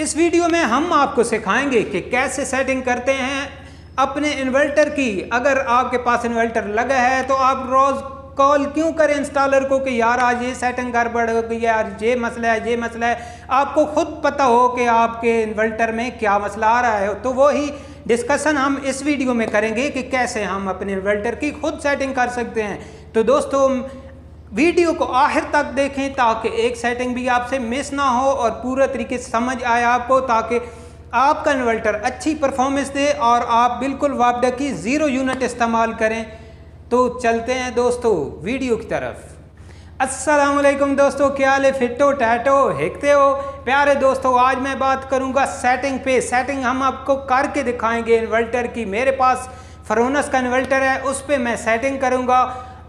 इस वीडियो में हम आपको सिखाएंगे कि कैसे सेटिंग करते हैं अपने इन्वर्टर की अगर आपके पास इन्वर्टर लगा है तो आप रोज़ कॉल क्यों करें इंस्टॉलर को कि यार आज ये सेटिंग गड़बड़ हो गई यार ये मसला है ये मसला है आपको खुद पता हो कि आपके इन्वर्टर में क्या मसला आ रहा है तो वही डिस्कसन हम इस वीडियो में करेंगे कि कैसे हम अपने इन्वर्टर की खुद सेटिंग कर सकते हैं तो दोस्तों वीडियो को आखिर तक देखें ताकि एक सेटिंग भी आपसे मिस ना हो और पूरा तरीके से समझ आए आपको ताकि आपका इन्वर्टर अच्छी परफॉर्मेंस दे और आप बिल्कुल वापडा की ज़ीरो यूनिट इस्तेमाल करें तो चलते हैं दोस्तों वीडियो की तरफ असलकुम दोस्तों क्या हाल है फिटो टैटो हेकते हो प्यारे दोस्तों आज मैं बात करूंगा सेटिंग पे सेटिंग हम आपको करके दिखाएंगे इन्वर्टर की मेरे पास फरोनस का इन्वर्टर है उस पर मैं सेटिंग करूंगा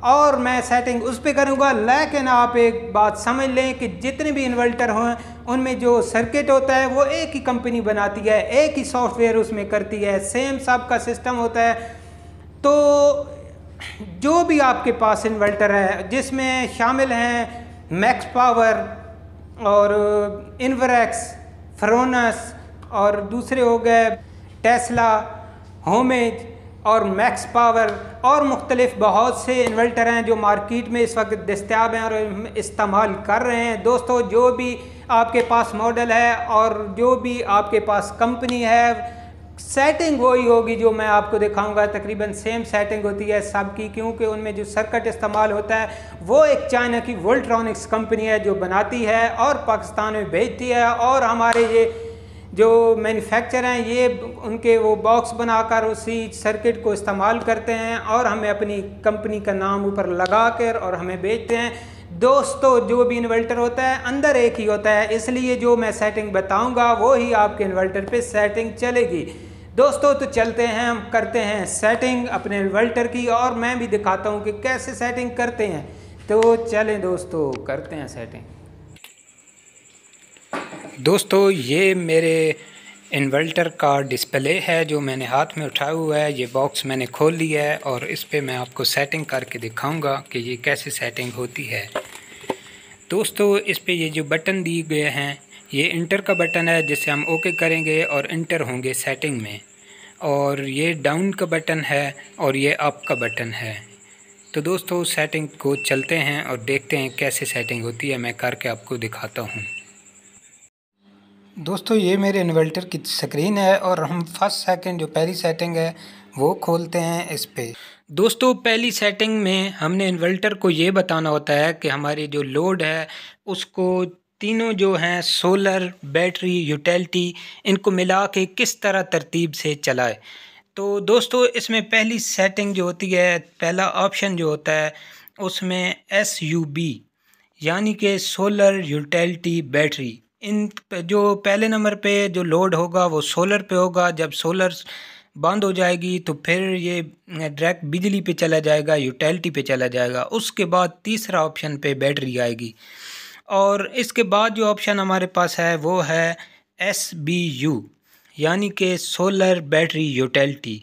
और मैं सेटिंग उस पर करूँगा लेकिन आप एक बात समझ लें कि जितने भी इन्वर्टर हों उनमें जो सर्किट होता है वो एक ही कंपनी बनाती है एक ही सॉफ्टवेयर उसमें करती है सेम सब का सिस्टम होता है तो जो भी आपके पास इन्वर्टर है जिसमें शामिल हैं मैक्स पावर और इन्वरक्स फ्रोनस और दूसरे हो गए टेस्ला होमेज और मैक्स पावर और मुख्तलिफ बहुत से इन्वर्टर हैं जो मार्केट में इस वक्त दस्तियाब हैं और इस्तेमाल कर रहे हैं दोस्तों जो भी आपके पास मॉडल है और जो भी आपके पास कंपनी है सेटिंग वही होगी जो मैं आपको दिखाऊंगा तकरीबन सेम सेटिंग होती है सब की क्योंकि उनमें जो सर्किट इस्तेमाल होता है वो एक चाइना की वोल्ट्रॉनिक्स कंपनी है जो बनाती है और पाकिस्तान में भेजती है और हमारे ये जो मैन्युफैक्चर हैं ये उनके वो बॉक्स बनाकर उसी सर्किट को इस्तेमाल करते हैं और हमें अपनी कंपनी का नाम ऊपर लगा कर और हमें बेचते हैं दोस्तों जो भी इन्वर्टर होता है अंदर एक ही होता है इसलिए जो मैं सेटिंग बताऊंगा वो ही आपके इन्वर्टर पे सेटिंग चलेगी दोस्तों तो चलते हैं हम करते हैं सेटिंग अपने इन्वर्टर की और मैं भी दिखाता हूँ कि कैसे सेटिंग करते हैं तो चलें दोस्तों करते हैं सेटिंग दोस्तों ये मेरे इन्वर्टर का डिस्प्ले है जो मैंने हाथ में उठाया हुआ है ये बॉक्स मैंने खोल लिया है और इस पर मैं आपको सेटिंग करके दिखाऊंगा कि ये कैसे सेटिंग होती है दोस्तों इस पर ये जो बटन दिए गए हैं ये इंटर का बटन है जिसे हम ओके करेंगे और इंटर होंगे सेटिंग में और ये डाउन का बटन है और ये अप का बटन है तो दोस्तों सेटिंग को चलते हैं और देखते हैं कैसे सेटिंग होती है मैं करके आपको दिखाता हूँ दोस्तों ये मेरे इन्वर्टर की स्क्रीन है और हम फर्स्ट सेकंड जो पहली सेटिंग है वो खोलते हैं इस पर दोस्तों पहली सेटिंग में हमने इन्वर्टर को ये बताना होता है कि हमारी जो लोड है उसको तीनों जो हैं सोलर बैटरी यूटिलिटी इनको मिला के किस तरह तरतीब से चलाए तो दोस्तों इसमें पहली सेटिंग जो होती है पहला ऑप्शन जो होता है उसमें एस यू बी यानी कि सोलर यूटिलिटी बैटरी इन पे जो पहले नंबर पे जो लोड होगा वो सोलर पे होगा जब सोलर बंद हो जाएगी तो फिर ये डायरेक्ट बिजली पे चला जाएगा यूटिलिटी पे चला जाएगा उसके बाद तीसरा ऑप्शन पे बैटरी आएगी और इसके बाद जो ऑप्शन हमारे पास है वो है एस बी यू यानी कि सोलर बैटरी यूटिलिटी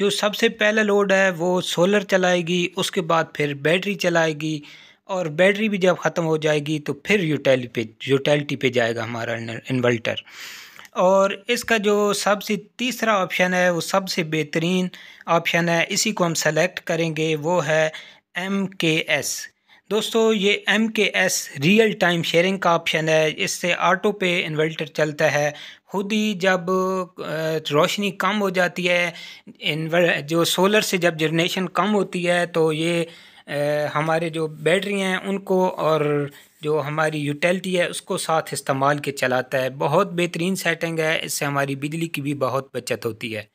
जो सबसे पहला लोड है वो सोलर चलाएगी उसके बाद फिर बैटरी चलाएगी और बैटरी भी जब ख़त्म हो जाएगी तो फिर यूटिलिटी पे यूटैलिटी पे जाएगा हमारा इन्वर्टर और इसका जो सबसे तीसरा ऑप्शन है वो सबसे बेहतरीन ऑप्शन है इसी को हम सेलेक्ट करेंगे वो है एम के एस दोस्तों ये M K S real time sharing का ऑप्शन है इससे ऑटो पे इन्वर्टर चलता है खुद ही जब रोशनी कम हो जाती है जो सोलर से जब जनरेशन कम होती है तो ये हमारे जो बैटरी हैं उनको और जो हमारी यूटिलिटी है उसको साथ इस्तेमाल के चलाता है बहुत बेहतरीन सेटिंग है इससे हमारी बिजली की भी बहुत बचत होती है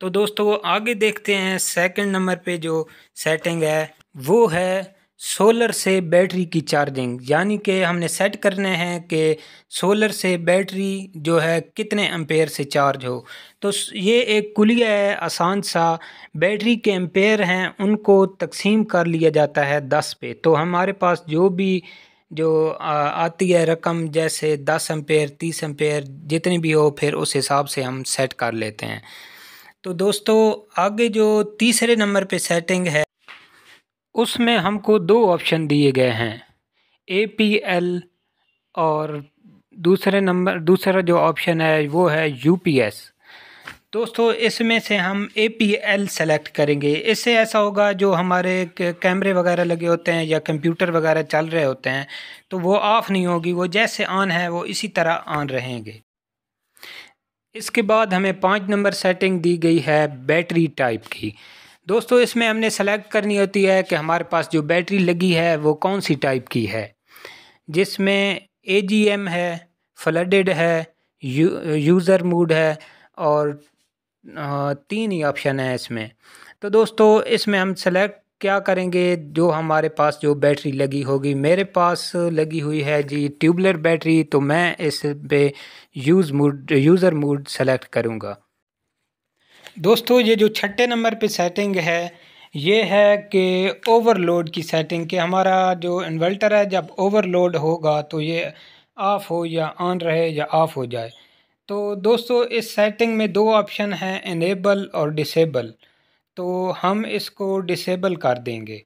तो दोस्तों आगे देखते हैं सेकंड नंबर पे जो सेटिंग है वो है सोलर से बैटरी की चार्जिंग यानी कि हमने सेट करने हैं कि सोलर से बैटरी जो है कितने एम्पेयर से चार्ज हो तो ये एक कुलिया है आसान सा बैटरी के एम्पेयर हैं उनको तकसीम कर लिया जाता है दस पे तो हमारे पास जो भी जो आती है रकम जैसे दस एम्पेयर तीस एम्पेयर जितनी भी हो फिर उस हिसाब से हम सेट कर लेते हैं तो दोस्तों आगे जो तीसरे नंबर पर सेटिंग है उसमें हमको दो ऑप्शन दिए गए हैं ए पी एल और दूसरे नंबर दूसरा जो ऑप्शन है वो है यू पी एस दोस्तों इसमें से हम ए पी एल सेलेक्ट करेंगे इससे ऐसा होगा जो हमारे कैमरे वगैरह लगे होते हैं या कंप्यूटर वगैरह चल रहे होते हैं तो वो ऑफ़ नहीं होगी वो जैसे ऑन है वो इसी तरह ऑन रहेंगे इसके बाद हमें पाँच नंबर सेटिंग दी गई है बैटरी टाइप की दोस्तों इसमें हमने सेलेक्ट करनी होती है कि हमारे पास जो बैटरी लगी है वो कौन सी टाइप की है जिसमें ए है फ्लडेड है यू, यूज़र मूड है और तीन ही ऑप्शन है इसमें तो दोस्तों इसमें हम सेलेक्ट क्या करेंगे जो हमारे पास जो बैटरी लगी होगी मेरे पास लगी हुई है जी ट्यूबलर बैटरी तो मैं इस पे use mode user mode select करूँगा दोस्तों ये जो छठे नंबर पे सेटिंग है ये है कि ओवरलोड की सेटिंग कि हमारा जो इन्वर्टर है जब ओवरलोड होगा तो ये ऑफ़ हो या ऑन रहे या ऑफ़ हो जाए तो दोस्तों इस सेटिंग में दो ऑप्शन हैं इनेबल और डिसेबल तो हम इसको डिसेबल कर देंगे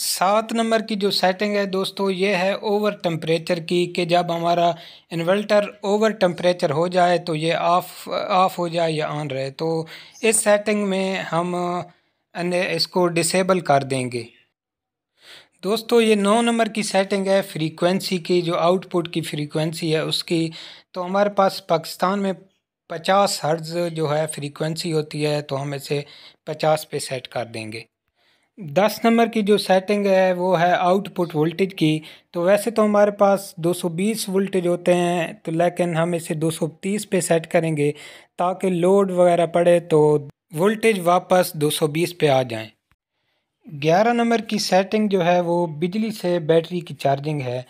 सात नंबर की जो सेटिंग है दोस्तों ये है ओवर टेम्परेचर की कि जब हमारा इन्वर्टर ओवर टेम्परेचर हो जाए तो ये ऑफ ऑफ हो जाए या ऑन रहे तो इस सेटिंग में हम इसको डिसेबल कर देंगे दोस्तों ये नौ नंबर की सेटिंग है फ्रीक्वेंसी की जो आउटपुट की फ्रीक्वेंसी है उसकी तो हमारे पास पाकिस्तान में पचास हर्ज जो है फ्रीक्वेंसी होती है तो हम इसे पचास पे सेट कर देंगे दस नंबर की जो सेटिंग है वो है आउटपुट वोल्टेज की तो वैसे तो हमारे पास 220 वोल्टेज होते हैं तो लेकिन हम इसे 230 पे सेट करेंगे ताकि लोड वगैरह पड़े तो वोल्टेज वापस 220 पे आ जाए ग्यारह नंबर की सेटिंग जो है वो बिजली से बैटरी की चार्जिंग है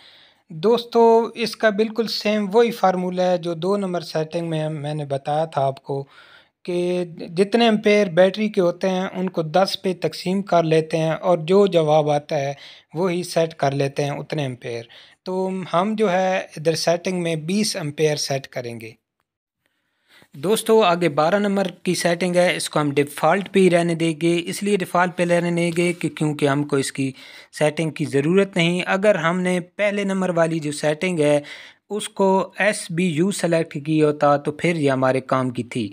दोस्तों इसका बिल्कुल सेम वही फार्मूला है जो दो नंबर सेटिंग में मैंने बताया था आपको कि जितने एम्पेयर बैटरी के होते हैं उनको दस पे तकसीम कर लेते हैं और जो जवाब आता है वो ही सेट कर लेते हैं उतने एम्पेयर तो हम जो है इधर सेटिंग में बीस एम्पेयर सेट करेंगे दोस्तों आगे बारह नंबर की सेटिंग है इसको हम डिफ़ॉल्ट पे ही रहने देंगे इसलिए डिफ़ॉल्ट पे रहने देंगे कि क्योंकि हमको इसकी सेटिंग की ज़रूरत नहीं अगर हमने पहले नंबर वाली जो सेटिंग है उसको एस बी यू सेलेक्ट किया होता तो फिर ये हमारे काम की थी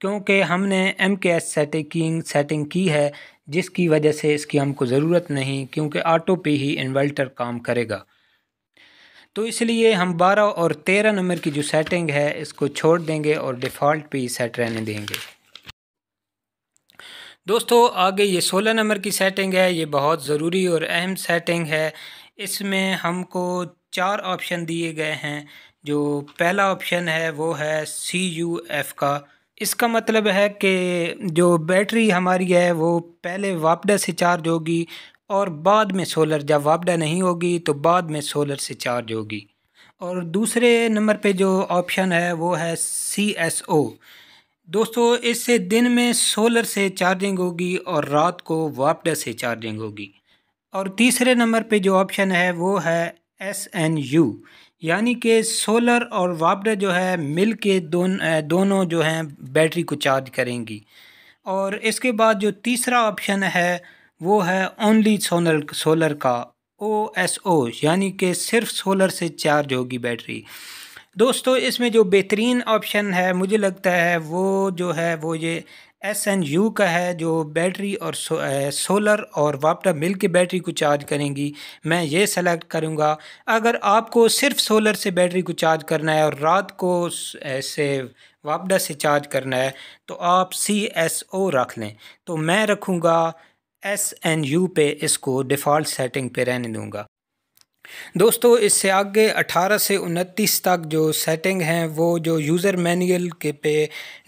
क्योंकि हमने M K S setting setting की है जिसकी वजह से इसकी हमको ज़रूरत नहीं क्योंकि ऑटो पे ही इन्वर्टर काम करेगा तो इसलिए हम 12 और 13 नंबर की जो सेटिंग है इसको छोड़ देंगे और डिफ़ॉल्ट पे ही सेट रहने देंगे दोस्तों आगे ये 16 नंबर की सेटिंग है ये बहुत ज़रूरी और अहम सेटिंग है इसमें हमको चार ऑप्शन दिए गए हैं जो पहला ऑप्शन है वो है सी यू एफ़ का इसका मतलब है कि जो बैटरी हमारी है वो पहले वापडा से चार्ज होगी और बाद में सोलर जब वापडा नहीं होगी तो बाद में सोलर से चार्ज होगी और दूसरे नंबर पे जो ऑप्शन है वो है सी एस ओ दोस्तों इससे दिन में सोलर से चार्जिंग होगी और रात को वापडा से चार्जिंग होगी और तीसरे नंबर पे जो ऑप्शन है वो है एस एन यू यानी कि सोलर और वापडा जो है मिल के दोन, दोनों जो हैं बैटरी को चार्ज करेंगी और इसके बाद जो तीसरा ऑप्शन है वो है ओनली सोलर सोलर का ओ एस ओ यानी कि सिर्फ सोलर से चार्ज होगी बैटरी दोस्तों इसमें जो बेहतरीन ऑप्शन है मुझे लगता है वो जो है वो ये एस एन यू का है जो बैटरी और सो, ए, सोलर और वापटा मिल के बैटरी को चार्ज करेंगी मैं ये सेलेक्ट करूँगा अगर आपको सिर्फ सोलर से बैटरी को चार्ज करना है और रात को ऐसे वापडा से चार्ज करना है तो आप सी एस ओ रख लें तो मैं रखूँगा एस एन यू पे इसको डिफ़ॉल्ट सेटिंग पे रहने दूँगा दोस्तों इससे आगे 18 से उनतीस तक जो सेटिंग हैं वो जो यूज़र मैनुअल के पे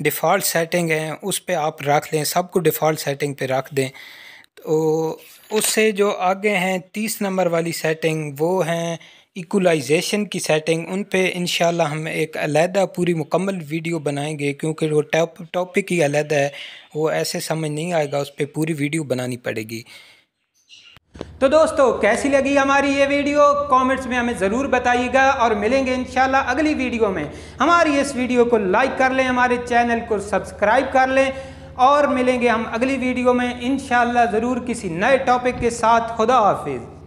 डिफ़ॉल्ट सेटिंग हैं उस पे आप रख लें सबको डिफ़ॉल्ट सेटिंग पे रख दें तो उससे जो आगे हैं 30 नंबर वाली सेटिंग वो हैं इक्वलाइजेशन की सेटिंग उन पे इन हम एक अलहदा पूरी मुकम्मल वीडियो बनाएंगे क्योंकि वो टॉपिक ही अलहदा है वो ऐसे समझ नहीं आएगा उस पर पूरी वीडियो बनानी पड़ेगी तो दोस्तों कैसी लगी हमारी ये वीडियो कमेंट्स में हमें ज़रूर बताइएगा और मिलेंगे इन अगली वीडियो में हमारी इस वीडियो को लाइक कर लें हमारे चैनल को सब्सक्राइब कर लें और मिलेंगे हम अगली वीडियो में इन ज़रूर किसी नए टॉपिक के साथ खुदा हाफिज़